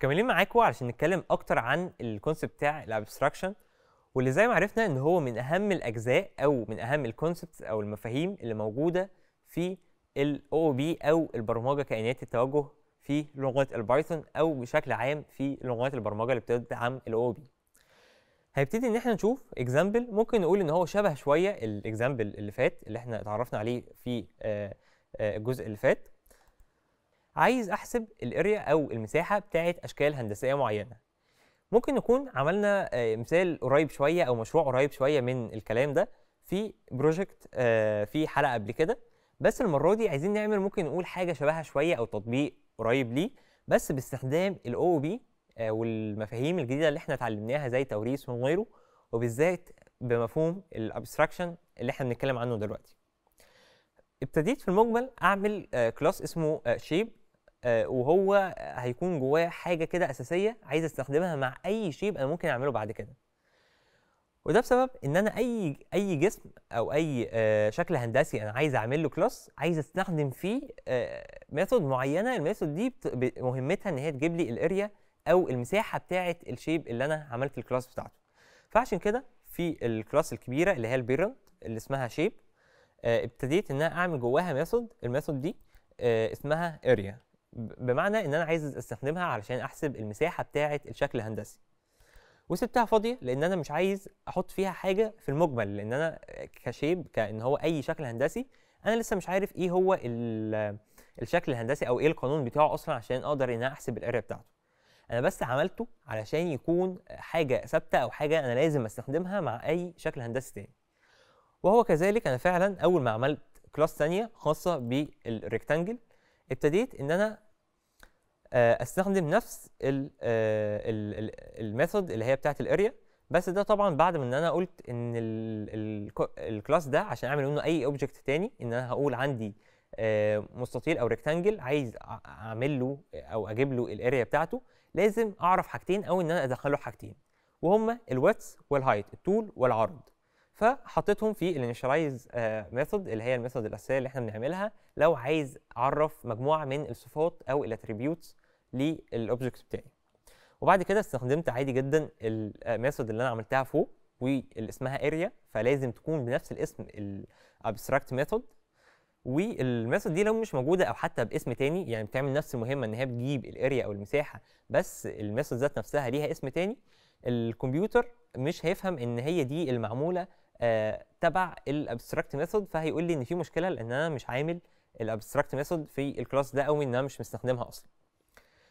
مكملين معاكم عشان نتكلم اكتر عن الكونسيبت بتاع الابستراكشن واللي زي ما عرفنا ان هو من اهم الاجزاء او من اهم الكونسبتس او المفاهيم اللي موجوده في الاو بي او البرمجه كائنات التوجه في لغه البايثون او بشكل عام في لغات البرمجه اللي بتدعم الاو بي هيبتدي ان احنا نشوف اكزامبل ممكن نقول ان هو شبه شويه الاكزامبل اللي فات اللي احنا اتعرفنا عليه في آه، آه، الجزء اللي فات عايز احسب الاريا او المساحه بتاعه اشكال هندسيه معينه ممكن نكون عملنا آه، مثال قريب شويه او مشروع قريب شويه من الكلام ده في بروجكت آه، في حلقه قبل كده بس المره دي عايزين نعمل ممكن نقول حاجه شبهها شويه او تطبيق قريب ليه بس باستخدام الاو آه، بي والمفاهيم الجديده اللي احنا اتعلمناها زي توريث وغيره وبالذات بمفهوم الابستراكشن اللي احنا بنتكلم عنه دلوقتي ابتديت في المجمل اعمل كلاس اسمه شيب آه، وهو هيكون جواه حاجه كده اساسيه عايز استخدمها مع اي شيب انا ممكن اعمله بعد كده وده بسبب ان انا اي اي جسم او اي آه، شكل هندسي انا عايز اعمل له كلاس عايز استخدم فيه آه، ميثود معينه الميثود دي مهمتها ان هي تجيب لي الاريا او المساحه بتاعه الشيب اللي انا عملت الكلاس بتاعته فعشان كده في الكلاس الكبيره اللي هي البيرنت اللي اسمها شيب ابتديت ان انا اعمل جواها ميثود الميثود دي اسمها اريا بمعنى ان انا عايز استخدمها علشان احسب المساحه بتاعه الشكل الهندسي وسبتها فاضيه لان انا مش عايز احط فيها حاجه في المجمل لان انا كشيب كان هو اي شكل هندسي انا لسه مش عارف ايه هو الشكل الهندسي او ايه القانون بتاعه اصلا عشان اقدر ان انا احسب الاريا بتاعته انا بس عملته علشان يكون حاجه ثابته او حاجه انا لازم استخدمها مع اي شكل هندسي تاني وهو كذلك انا فعلا اول ما عملت كلاس ثانيه خاصه بالريكتانجل ابتديت ان انا آه، استخدم نفس آه، الميثود اللي هي بتاعت الاريا بس ده طبعا بعد ما ان انا قلت ان الكلاس ده عشان اعمل منه اي اوبجكت تاني ان انا هقول عندي آه، مستطيل او ريكتانجل عايز اعمل له او اجيب له الاريا بتاعته لازم اعرف حاجتين او ان انا ادخله حاجتين وهما الويتس والهايت الطول والعرض فحطيتهم في الانيشاليز آه، ميثود اللي هي الميثود الاساسيه اللي احنا بنعملها لو عايز اعرف مجموعه من الصفات او الاتريبيوتس للاوبجكت بتاعي وبعد كده استخدمت عادي جدا الميثود آه، اللي انا عملتها فوق واللي اسمها اريا فلازم تكون بنفس الاسم الابستراكت ميثود والميثود دي لو مش موجوده او حتى باسم تاني يعني بتعمل نفس المهمه ان هي بتجيب الاريا او المساحه بس الميثود ذات نفسها ليها اسم تاني الكمبيوتر مش هيفهم ان هي دي المعموله آه، تبع الابستراكت ميثود فهيقول لي ان في مشكله لان انا مش عامل الابستراكت ميثود في الكلاس ده او ان انا مش مستخدمها اصلا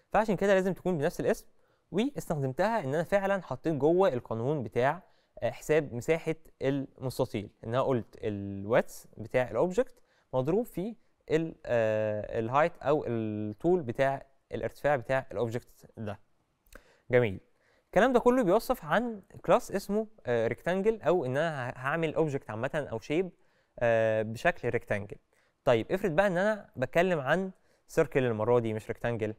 فعشان كده لازم تكون بنفس الاسم واستخدمتها ان انا فعلا حطيت جوه القانون بتاع آه، حساب مساحه المستطيل ان انا قلت الواتس بتاع الاوبجكت مضروب في الهايت آه، او الطول بتاع الارتفاع بتاع الاوبجكت ده جميل الكلام ده كله بيوصف عن كلاس اسمه ريكتانجل آه، او ان انا هعمل اوبجكت عامه او شيب آه، بشكل ريكتانجل طيب افرض بقى ان انا بتكلم عن سيركل المره دي مش ريكتانجل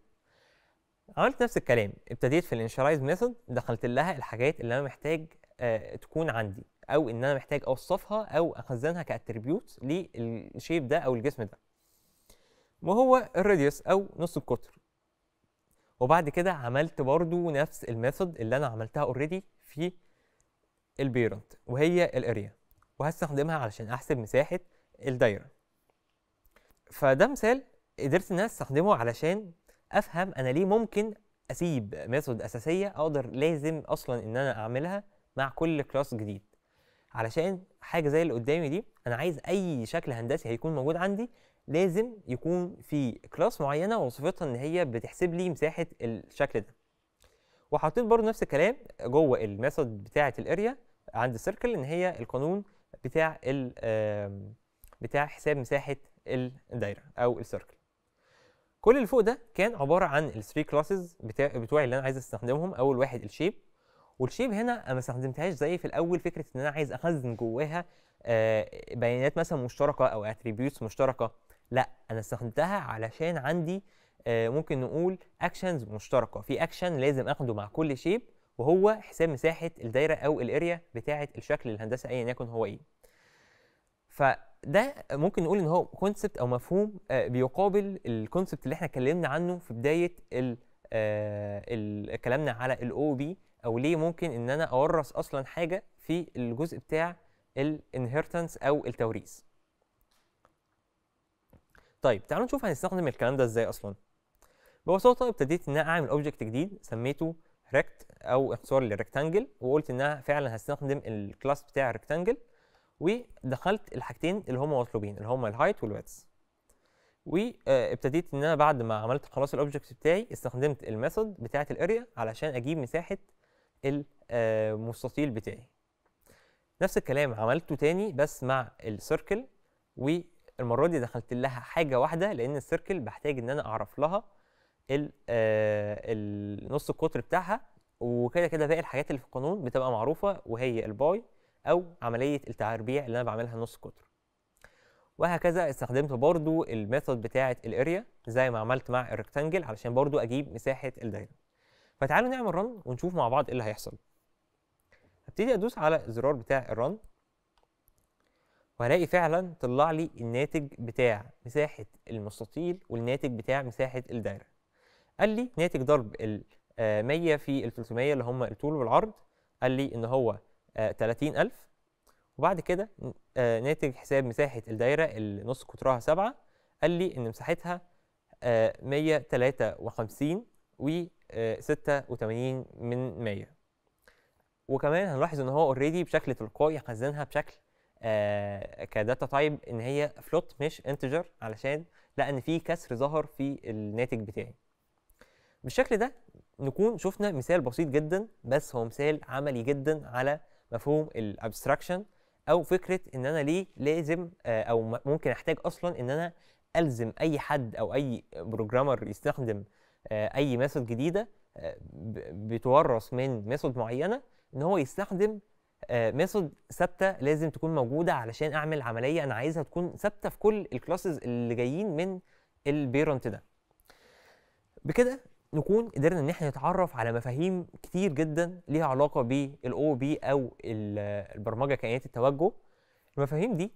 عملت نفس الكلام ابتديت في الانشرايز ميثود دخلت لها الحاجات اللي انا محتاج آه، تكون عندي او ان انا محتاج اوصفها او اخزنها كاتريبيوت للشيب ده او الجسم ده وهو الراديوس او نص القطر وبعد كده عملت برضو نفس الميثود اللي انا عملتها اوريدي في البيرنت وهي الاريا وهستخدمها علشان احسب مساحه الدايره فده مثال قدرت ان انا استخدمه علشان افهم انا ليه ممكن اسيب ميثود اساسيه اقدر لازم اصلا ان انا اعملها مع كل كلاس جديد علشان حاجه زي اللي قدامي دي انا عايز اي شكل هندسي هيكون موجود عندي لازم يكون في كلاس معينه وصفتها ان هي بتحسب لي مساحه الشكل ده وحطيت برضو نفس الكلام جوه الميثود بتاعه الاريا عند السيركل ان هي القانون بتاع ال بتاع حساب مساحه الدايره او السيركل كل اللي فوق ده كان عباره عن الثري كلاسز بتاع بتوعي اللي انا عايز استخدمهم اول واحد الشيب والشيب هنا أنا ما استخدمتهاش زي في الاول فكره ان انا عايز اخزن جواها آه، بيانات مثلا مشتركه او اتريبيوتس مشتركه لا انا استخدمتها علشان عندي آه، ممكن نقول اكشنز مشتركه في اكشن لازم اخده مع كل شيب وهو حساب مساحه الدايره او الاريا بتاعه الشكل الهندسي ايا يكن هو ايه فده ممكن نقول ان هو كونسبت او مفهوم آه، بيقابل الكونسبت اللي احنا اتكلمنا عنه في بدايه ال آه، كلامنا على الاو بي او ليه ممكن ان انا اورث اصلا حاجه في الجزء بتاع الانهيرتنس او التوريث طيب تعالوا نشوف هنستخدم الكلام ده ازاي اصلا ببساطه ابتديت ان انا اعمل اوبجكت جديد سميته ريكت او اختصار للريكتانجل وقلت ان انا فعلا هستخدم الكلاس بتاع ريكتانجل ودخلت الحاجتين اللي هم مطلوبين اللي هم الهايت والويدث وابتديت ان انا بعد ما عملت خلاص الاوبجكت بتاعي استخدمت الميثود بتاعه الاريا علشان اجيب مساحه المستطيل آه، بتاعي نفس الكلام عملته تاني بس مع السيركل المره دي دخلت لها حاجه واحده لان السيركل بحتاج ان انا اعرف لها النص آه، القطر بتاعها وكده كده باقي الحاجات اللي في القانون بتبقى معروفه وهي الباي او عمليه التربيع اللي انا بعملها نص قطر وهكذا استخدمت برضو الميثود بتاعه الاريا زي ما عملت مع الريكتانجل علشان برضو اجيب مساحه الدايره فتعالوا نعمل رن ونشوف مع بعض ايه اللي هيحصل هبتدي ادوس على الزرار بتاع الرن وهلاقي فعلا طلع لي الناتج بتاع مساحه المستطيل والناتج بتاع مساحه الدايره قال لي ناتج ضرب ال 100 آه، في ال 300 اللي هم الطول والعرض قال لي ان هو 30000 آه، وبعد كده آه، ناتج حساب مساحه الدايره اللي نص قطرها 7 قال لي ان مساحتها 153 و 86 من 100 وكمان هنلاحظ ان هو اوريدي بشكل تلقائي خزنها بشكل آه، كداتا تايب ان هي فلوت مش انتجر علشان لان في كسر ظهر في الناتج بتاعي بالشكل ده نكون شفنا مثال بسيط جدا بس هو مثال عملي جدا على مفهوم الابستراكشن او فكره ان انا ليه لازم آه، او ممكن احتاج اصلا ان انا الزم اي حد او اي بروجرامر يستخدم آه، اي ميثود جديده بتورث من ميثود معينه ان هو يستخدم آه، ميثود ثابته لازم تكون موجوده علشان اعمل عمليه انا عايزها تكون ثابته في كل الكلاسز اللي جايين من البيرنت ده بكده نكون قدرنا ان احنا نتعرف على مفاهيم كتير جدا ليها علاقه بالاو بي او البرمجه كائنات التوجه المفاهيم دي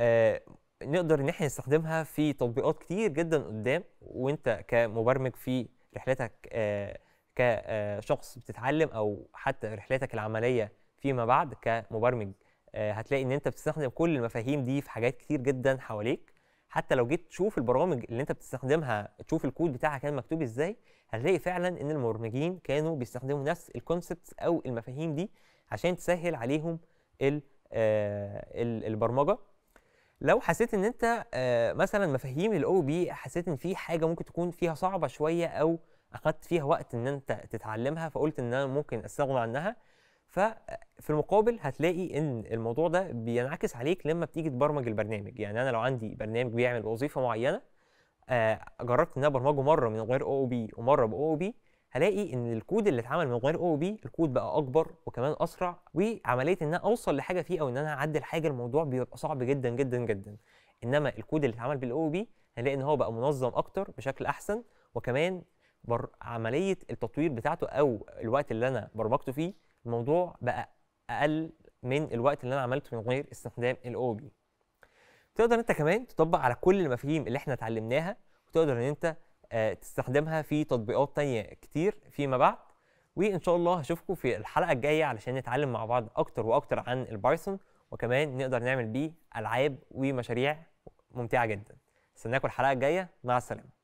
آه، نقدر ان احنا نستخدمها في تطبيقات كتير جدا قدام وانت كمبرمج في رحلتك آه، كشخص بتتعلم او حتى رحلتك العمليه فيما بعد كمبرمج آه، هتلاقي ان انت بتستخدم كل المفاهيم دي في حاجات كتير جدا حواليك حتى لو جيت تشوف البرامج اللي انت بتستخدمها تشوف الكود بتاعها كان مكتوب ازاي هتلاقي فعلا ان المبرمجين كانوا بيستخدموا نفس الكونسبتس او المفاهيم دي عشان تسهل عليهم آه، البرمجه لو حسيت ان انت آه، مثلا مفاهيم الاو بي حسيت ان في حاجه ممكن تكون فيها صعبه شويه او اخذت فيها وقت ان انت تتعلمها فقلت ان انا ممكن استغنى عنها ففي المقابل هتلاقي ان الموضوع ده بينعكس عليك لما بتيجي تبرمج البرنامج يعني انا لو عندي برنامج بيعمل وظيفه معينه آه، جربت ان انا ابرمجه مره من غير او او بي ومره باو او بي هلاقي ان الكود اللي اتعمل من غير او بي الكود بقى اكبر وكمان اسرع وعمليه ان انا اوصل لحاجه فيه او ان انا اعدل حاجه الموضوع بيبقى صعب جدا جدا جدا انما الكود اللي اتعمل بالاو بي هنلاقي ان هو بقى منظم اكتر بشكل احسن وكمان بر... عمليه التطوير بتاعته او الوقت اللي انا برمجته فيه الموضوع بقى اقل من الوقت اللي انا عملته من غير استخدام الاو بي تقدر انت كمان تطبق على كل المفاهيم اللي احنا اتعلمناها وتقدر ان انت آه، تستخدمها في تطبيقات تانية كتير فيما بعد وان شاء الله هشوفكم في الحلقه الجايه علشان نتعلم مع بعض اكتر واكتر عن البايثون وكمان نقدر نعمل بيه العاب ومشاريع ممتعه جدا استناكم الحلقه الجايه مع السلامه